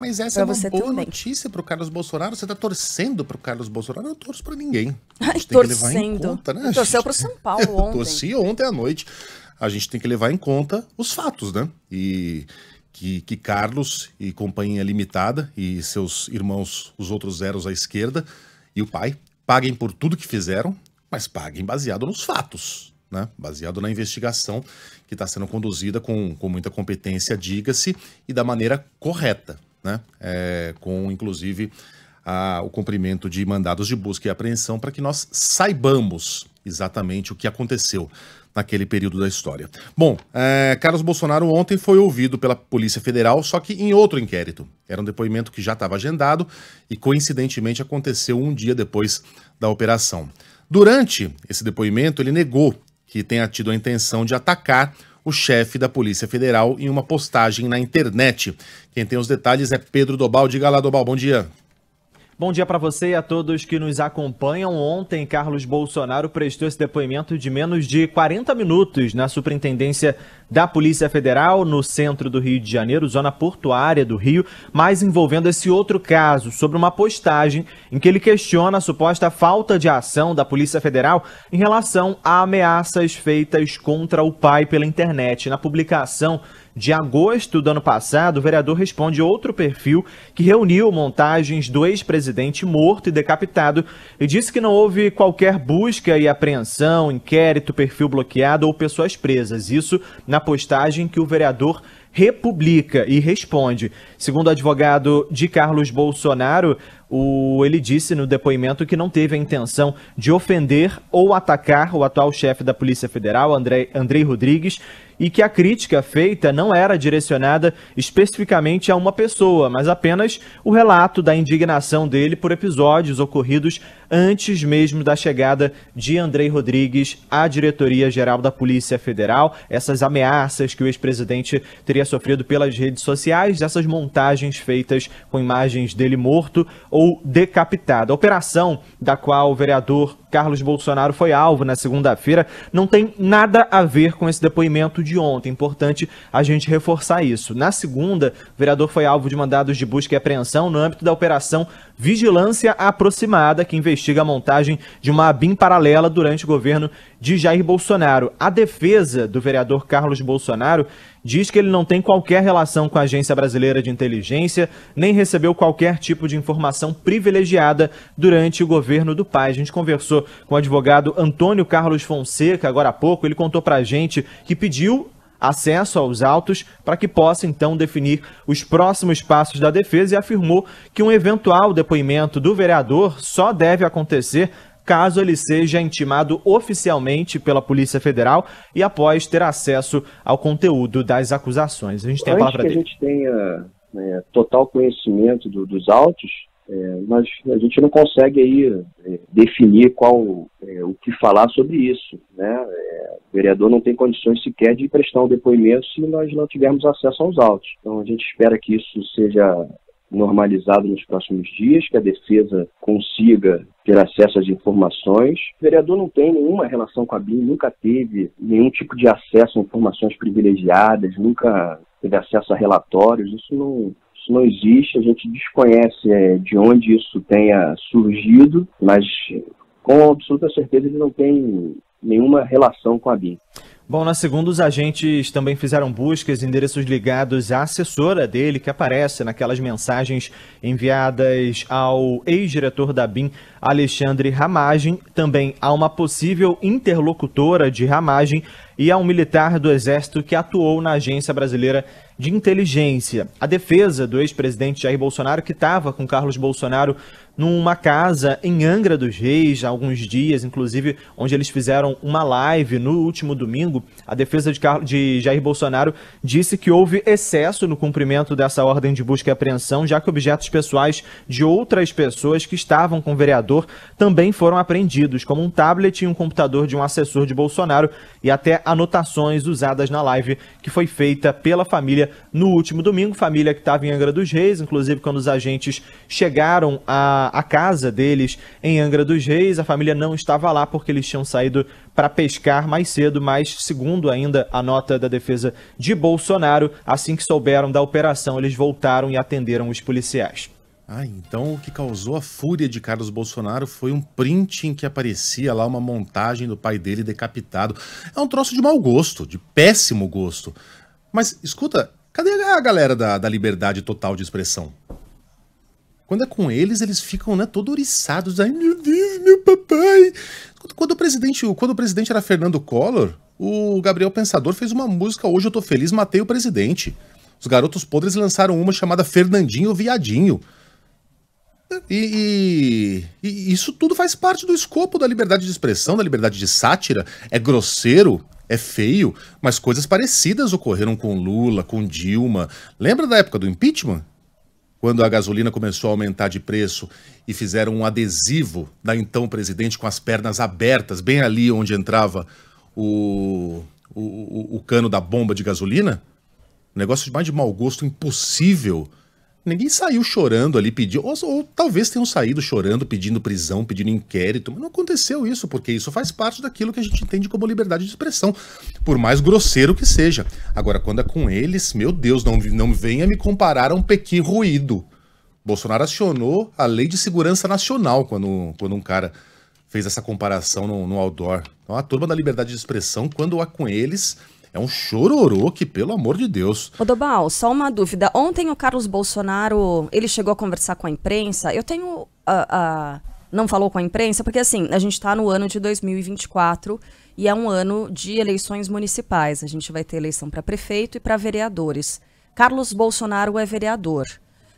Mas essa pra é uma boa também. notícia pro Carlos Bolsonaro. Você tá torcendo pro Carlos Bolsonaro? Eu não torço pra ninguém. torcendo. Conta, né? Torceu pro São Paulo ontem. Torci ontem à noite. A gente tem que levar em conta os fatos, né? E que, que Carlos e Companhia Limitada e seus irmãos, os outros zeros à esquerda, e o pai, paguem por tudo que fizeram, mas paguem baseado nos fatos. Né? baseado na investigação que está sendo conduzida com, com muita competência, diga-se, e da maneira correta né? É, com inclusive a, o cumprimento de mandados de busca e apreensão para que nós saibamos exatamente o que aconteceu naquele período da história. Bom, é, Carlos Bolsonaro ontem foi ouvido pela Polícia Federal, só que em outro inquérito. Era um depoimento que já estava agendado e coincidentemente aconteceu um dia depois da operação. Durante esse depoimento, ele negou que tenha tido a intenção de atacar o chefe da Polícia Federal em uma postagem na internet. Quem tem os detalhes é Pedro Dobal. Diga lá, Dobal, bom dia. Bom dia para você e a todos que nos acompanham. Ontem, Carlos Bolsonaro prestou esse depoimento de menos de 40 minutos na Superintendência da Polícia Federal, no centro do Rio de Janeiro, zona portuária do Rio, mas envolvendo esse outro caso, sobre uma postagem em que ele questiona a suposta falta de ação da Polícia Federal em relação a ameaças feitas contra o pai pela internet. Na publicação de agosto do ano passado, o vereador responde outro perfil que reuniu montagens do ex-presidente morto e decapitado e disse que não houve qualquer busca e apreensão, inquérito, perfil bloqueado ou pessoas presas. Isso na postagem que o vereador republica e responde. Segundo o advogado de Carlos Bolsonaro, o, ele disse no depoimento que não teve a intenção de ofender ou atacar o atual chefe da Polícia Federal, Andrei, Andrei Rodrigues, e que a crítica feita não era direcionada especificamente a uma pessoa, mas apenas o relato da indignação dele por episódios ocorridos antes mesmo da chegada de Andrei Rodrigues à diretoria-geral da Polícia Federal, essas ameaças que o ex-presidente teria sofrido pelas redes sociais, essas montagens feitas com imagens dele morto ou decapitada. A operação da qual o vereador Carlos Bolsonaro foi alvo na segunda-feira não tem nada a ver com esse depoimento de ontem. Importante a gente reforçar isso. Na segunda, o vereador foi alvo de mandados de busca e apreensão no âmbito da operação Vigilância Aproximada, que investiga a montagem de uma ABIN paralela durante o governo de Jair Bolsonaro. A defesa do vereador Carlos Bolsonaro diz que ele não tem qualquer relação com a Agência Brasileira de Inteligência, nem recebeu qualquer tipo de informação privilegiada durante o governo do pai. A gente conversou com o advogado Antônio Carlos Fonseca agora há pouco, ele contou para a gente que pediu acesso aos autos para que possa então definir os próximos passos da defesa e afirmou que um eventual depoimento do vereador só deve acontecer caso ele seja intimado oficialmente pela Polícia Federal e após ter acesso ao conteúdo das acusações. A gente tem a palavra que dele. a gente tenha né, total conhecimento do, dos autos, é, mas a gente não consegue aí é, definir qual é, o que falar sobre isso, né? É, o vereador não tem condições sequer de prestar um depoimento se nós não tivermos acesso aos autos. Então a gente espera que isso seja normalizado nos próximos dias, que a defesa consiga ter acesso às informações. O vereador não tem nenhuma relação com a BIM, nunca teve nenhum tipo de acesso a informações privilegiadas, nunca teve acesso a relatórios, isso não, isso não existe, a gente desconhece eh, de onde isso tenha surgido, mas com absoluta certeza ele não tem nenhuma relação com a BIM. Bom, na segunda, os agentes também fizeram buscas em endereços ligados à assessora dele, que aparece naquelas mensagens enviadas ao ex-diretor da BIM, Alexandre Ramagem, também a uma possível interlocutora de Ramagem e a um militar do Exército que atuou na Agência Brasileira de Inteligência. A defesa do ex-presidente Jair Bolsonaro, que estava com Carlos Bolsonaro numa casa em Angra dos Reis, há alguns dias, inclusive, onde eles fizeram uma live no último domingo. A defesa de, de Jair Bolsonaro disse que houve excesso no cumprimento dessa ordem de busca e apreensão, já que objetos pessoais de outras pessoas que estavam com o vereador também foram apreendidos, como um tablet e um computador de um assessor de Bolsonaro e até anotações usadas na live que foi feita pela família no último domingo. Família que estava em Angra dos Reis, inclusive quando os agentes chegaram a a, casa deles em Angra dos Reis. A família não estava lá porque eles tinham saído para pescar mais cedo, mas segundo ainda a nota da defesa de Bolsonaro, assim que souberam da operação, eles voltaram e atenderam os policiais. Ah, então o que causou a fúria de Carlos Bolsonaro foi um print em que aparecia lá uma montagem do pai dele decapitado. É um troço de mau gosto, de péssimo gosto. Mas escuta, cadê a galera da, da liberdade total de expressão? Quando é com eles, eles ficam, né, todo oriçados. Ai, meu Deus, meu papai. Quando o presidente, quando o presidente era Fernando Collor, o Gabriel Pensador fez uma música Hoje Eu Tô Feliz, Matei o Presidente. Os Garotos Podres lançaram uma chamada Fernandinho Viadinho. E, e, e, isso tudo faz parte do escopo da liberdade de expressão, da liberdade de sátira. É grosseiro, é feio, mas coisas parecidas ocorreram com Lula, com Dilma. Lembra da época do impeachment? quando a gasolina começou a aumentar de preço e fizeram um adesivo da então presidente com as pernas abertas, bem ali onde entrava o, o, o, o cano da bomba de gasolina? negócio de mais de mau gosto impossível Ninguém saiu chorando ali, pediu. Ou, ou, talvez tenham saído chorando, pedindo prisão, pedindo inquérito. Mas não aconteceu isso, porque isso faz parte daquilo que a gente entende como liberdade de expressão, por mais grosseiro que seja. Agora, quando é com eles, meu Deus, não, não venha me comparar a um pequi ruído. Bolsonaro acionou a Lei de Segurança Nacional quando, quando um cara fez essa comparação no, no outdoor. Então, a turma da liberdade de expressão, quando é com eles é um chororô que, pelo amor de Deus. Odobal, só uma dúvida. Ontem o Carlos Bolsonaro, ele chegou a conversar com a imprensa. Eu tenho... Uh, uh não falou com a imprensa, porque assim, a gente está no ano de 2024 e é um ano de eleições municipais. A gente vai ter eleição para prefeito e para vereadores. Carlos Bolsonaro é vereador.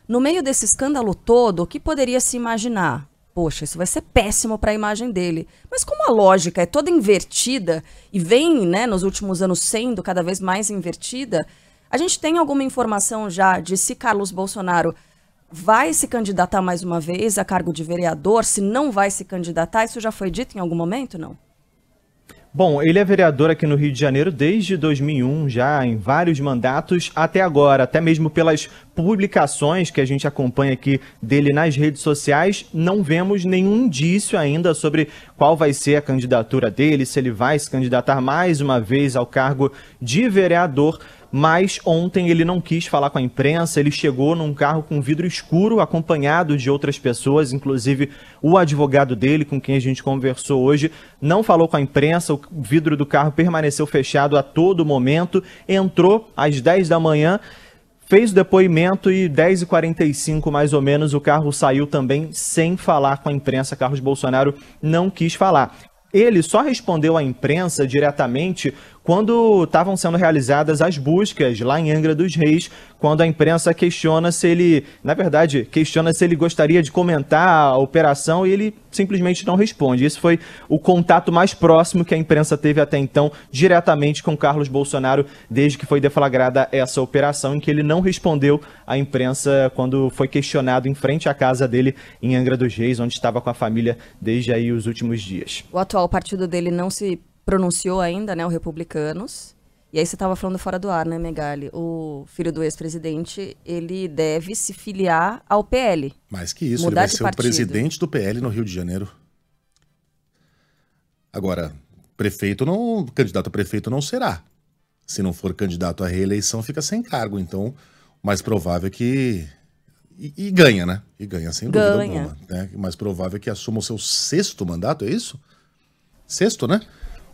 No meio desse escândalo todo, o que poderia se imaginar? poxa, isso vai ser péssimo para a imagem dele. Mas como a lógica é toda invertida e vem, né, nos últimos anos sendo cada vez mais invertida, a gente tem alguma informação já de se Carlos Bolsonaro vai se candidatar mais uma vez a cargo de vereador, se não vai se candidatar, isso já foi dito em algum momento, não? Bom, ele é vereador aqui no Rio de Janeiro desde 2001, já em vários mandatos até agora, até mesmo pelas publicações que a gente acompanha aqui dele nas redes sociais, não vemos nenhum indício ainda sobre qual vai ser a candidatura dele, se ele vai se candidatar mais uma vez ao cargo de vereador mas ontem ele não quis falar com a imprensa, ele chegou num carro com vidro escuro, acompanhado de outras pessoas, inclusive o advogado dele, com quem a gente conversou hoje, não falou com a imprensa, o vidro do carro permaneceu fechado a todo momento, entrou às 10 da manhã, fez o depoimento e 10h45 mais ou menos o carro saiu também sem falar com a imprensa, Carlos Bolsonaro não quis falar. Ele só respondeu à imprensa diretamente quando estavam sendo realizadas as buscas lá em Angra dos Reis, quando a imprensa questiona se ele, na verdade, questiona se ele gostaria de comentar a operação e ele simplesmente não responde. Isso foi o contato mais próximo que a imprensa teve até então diretamente com Carlos Bolsonaro desde que foi deflagrada essa operação, em que ele não respondeu à imprensa quando foi questionado em frente à casa dele em Angra dos Reis, onde estava com a família desde aí os últimos dias. O atual partido dele não se pronunciou ainda, né, o Republicanos. E aí você estava falando fora do ar, né, Megali? O filho do ex-presidente, ele deve se filiar ao PL. Mais que isso, ele vai ser partido. o presidente do PL no Rio de Janeiro. Agora, prefeito não, candidato a prefeito não será. Se não for candidato à reeleição, fica sem cargo. Então, mais provável é que e, e, ganha, né? E ganha sem dúvida alguma. Né? Mais provável é que assuma o seu sexto mandato, é isso? Sexto, né?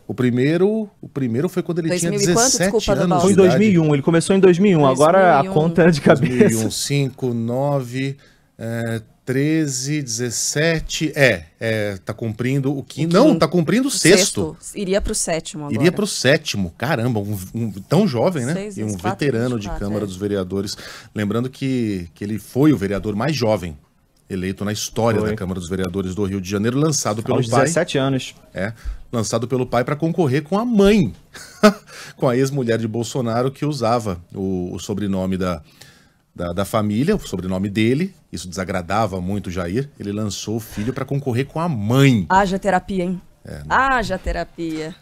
O primeiro, o primeiro foi quando ele 2000 tinha 17 quanto, anos. Foi em 2001, ele começou em 2001, 2001 agora 2001. a conta é de cabeça. 2001, 5, 9, é, 13, 17, é, é, tá cumprindo o quinto, não, tá cumprindo o sexto. sexto. Iria pro sétimo agora. Iria pro sétimo, caramba, um, um tão jovem, né? Seis, e um quatro, veterano quatro, de Câmara é. dos Vereadores. Lembrando que, que ele foi o vereador mais jovem eleito na história Foi. da Câmara dos Vereadores do Rio de Janeiro, lançado pelo Aos pai. 17 anos. É, lançado pelo pai para concorrer com a mãe, com a ex-mulher de Bolsonaro que usava o, o sobrenome da, da, da, família, o sobrenome dele. Isso desagradava muito o Jair. Ele lançou o filho para concorrer com a mãe. Haja terapia, hein? É, né? Haja terapia.